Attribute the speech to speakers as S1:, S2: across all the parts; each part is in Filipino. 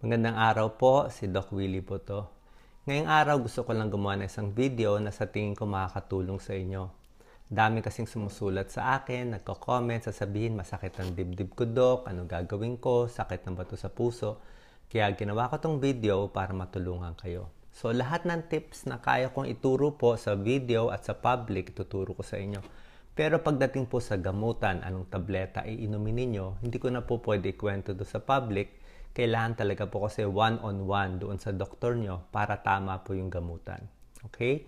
S1: Magandang araw po, si Doc Willie po to. Ngayong araw gusto ko lang gumawa ng isang video na sa tingin ko makakatulong sa inyo. Dami kasing sumusulat sa akin, nagko-comment, sasabihin masakit ang dibdib ko Doc, ano gagawin ko, sakit ng bato sa puso. Kaya ginawa ko tong video para matulungan kayo. So lahat ng tips na kaya kong ituro po sa video at sa public, tuturo ko sa inyo. Pero pagdating po sa gamutan, anong tableta ay iinumin ninyo, hindi ko na po pwede ikwento do sa public. Kailangan talaga po kasi one-on-one doon sa doktor nyo para tama po yung gamutan. Okay?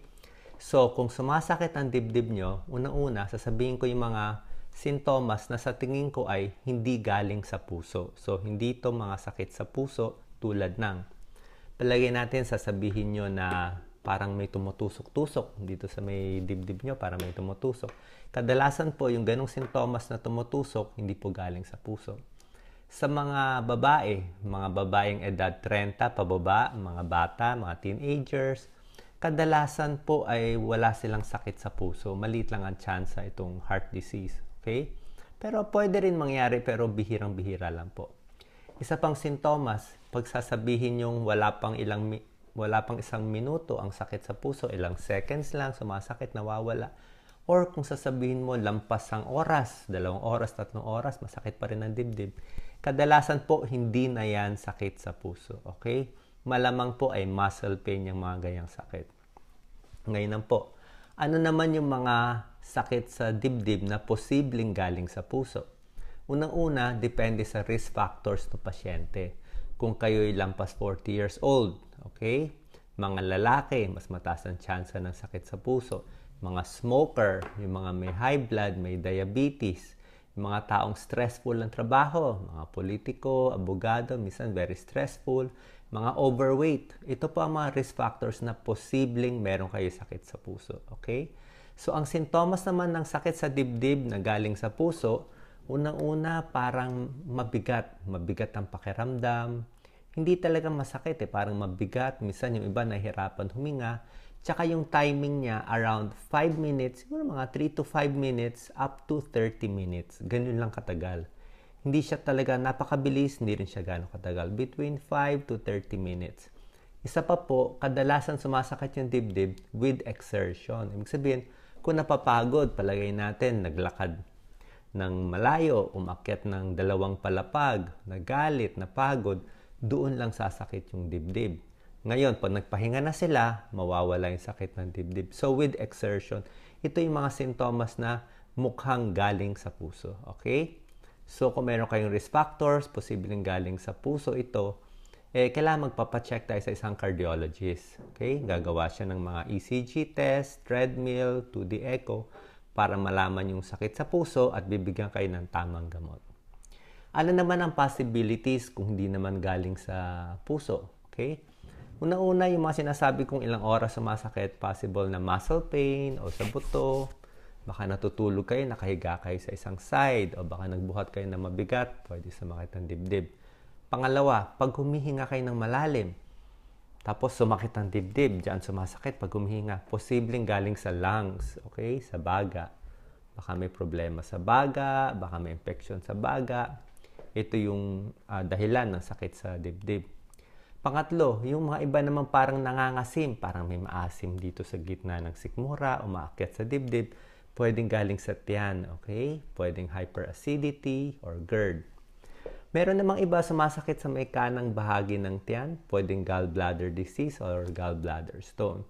S1: So, kung sumasakit ang dibdib nyo, unang-una, sasabihin ko yung mga sintomas na sa tingin ko ay hindi galing sa puso. So, hindi ito mga sakit sa puso tulad ng palagay natin sasabihin nyo na parang may tumutusok-tusok dito sa may dibdib nyo, parang may tumutusok. Kadalasan po, yung ganong sintomas na tumutusok, hindi po galing sa puso. Sa mga babae, mga babaeng edad 30 pababa, mga bata, mga teenagers, kadalasan po ay wala silang sakit sa puso. Maliit lang ang chance itong heart disease. Okay? Pero pwede rin mangyari pero bihirang-bihira lang po. Isa pang sintomas, pagsasabihin yung wala pang ilang wala pang isang minuto ang sakit sa puso, ilang seconds lang, sumasakit, nawawala. Or kung sasabihin mo, lampas ang oras, dalawang oras, tatlong oras, masakit pa rin ang dibdib. Kadalasan po, hindi na yan sakit sa puso. Okay? Malamang po ay muscle pain yung mga ganyang sakit. Ngayon po, ano naman yung mga sakit sa dibdib na posibleng galing sa puso? Unang-una, depende sa risk factors ng pasyente kung kayo'y lampas 40 years old. Okay? Mga lalaki, mas mataas ang tsansa ng sakit sa puso. Mga smoker, yung mga may high blood, may diabetes, yung mga taong stressful ng trabaho, mga politiko, abogado, minsan very stressful, mga overweight. Ito po ang mga risk factors na posibleng meron kayo sakit sa puso. Okay? So, ang sintomas naman ng sakit sa dibdib na galing sa puso, unang-una parang mabigat. Mabigat ang pakiramdam, hindi talaga masakit eh. Parang mabigat. Minsan yung iba nahihirapan huminga. Tsaka yung timing niya around 5 minutes, siguro mga 3 to 5 minutes up to 30 minutes. Ganun lang katagal. Hindi siya talaga napakabilis, hindi rin siya gano'ng katagal. Between 5 to 30 minutes. Isa pa po, kadalasan sumasakit yung dibdib with exertion. Ibig sabihin, kung napapagod, palagay natin, naglakad ng malayo, umakyat ng dalawang palapag, nagalit, napagod, doon lang sasakit yung dibdib. Ngayon, pag nagpahinga na sila, mawawala yung sakit ng dibdib. So, with exertion, ito yung mga sintomas na mukhang galing sa puso. Okay? So, kung meron kayong risk factors, posibleng galing sa puso ito, eh, kailangan magpapacheck tayo sa isang cardiologist. Okay? Gagawa siya ng mga ECG test, treadmill, 2D echo, para malaman yung sakit sa puso at bibigyan kayo ng tamang gamot. Ano naman ang possibilities kung hindi naman galing sa puso? Okay? Una-una, yung mga sinasabi kong ilang oras sumasakit, possible na muscle pain o sa buto. Baka natutulog kayo, nakahiga kayo sa isang side o baka nagbuhat kayo ng mabigat, pwede sumakit ang dibdib. Pangalawa, pag humihinga kayo ng malalim, tapos sumakit ang dibdib, diyan sumasakit pag humihinga, posibleng galing sa lungs, okay, sa baga. Baka may problema sa baga, baka may infection sa baga, ito yung uh, dahilan ng sakit sa dibdib. Pangatlo, yung mga iba naman parang nangangasim, parang may maasim dito sa gitna ng sikmura, o umaakyat sa dibdib, pwedeng galing sa tiyan, okay? Pwedeng hyperacidity or GERD. Meron namang iba sumasakit sa may kanang bahagi ng tiyan, pwedeng gallbladder disease or gallbladder stone.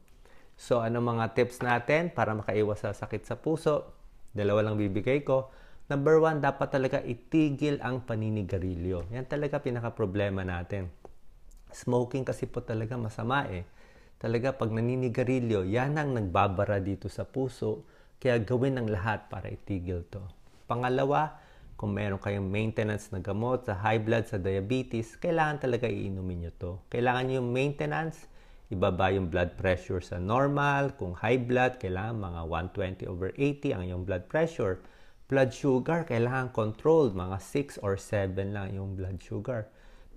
S1: So, ano mga tips natin para makaiwas sa sakit sa puso? Dalawa lang bibigay ko Number one, dapat talaga itigil ang paninigarilyo. Yan talaga pinaka-problema natin. Smoking kasi po talaga masama eh. Talaga pag naninigarilyo, yan ang nagbabara dito sa puso. Kaya gawin ng lahat para itigil to. Pangalawa, kung meron kayong maintenance na gamot sa high blood, sa diabetes, kailangan talaga iinumin nyo to. Kailangan yung maintenance, ibaba yung blood pressure sa normal. Kung high blood, kailangan mga 120 over 80 ang yung blood pressure Blood sugar, kailangan controlled. Mga 6 or 7 lang yung blood sugar.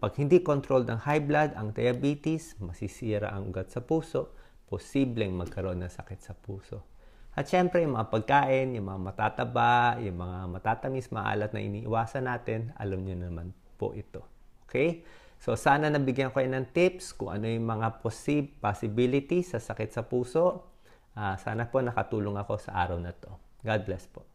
S1: Pag hindi controlled ang high blood, ang diabetes, masisira ang ugat sa puso, posibleng magkaroon ng sakit sa puso. At syempre, yung mga pagkain, yung mga matataba, yung mga matatamis, maalat na iniiwasan natin, alam nyo naman po ito. Okay? So, sana nabigyan ko kayo ng tips kung ano yung mga posib possibility sa sakit sa puso. Uh, sana po nakatulong ako sa araw na to. God bless po.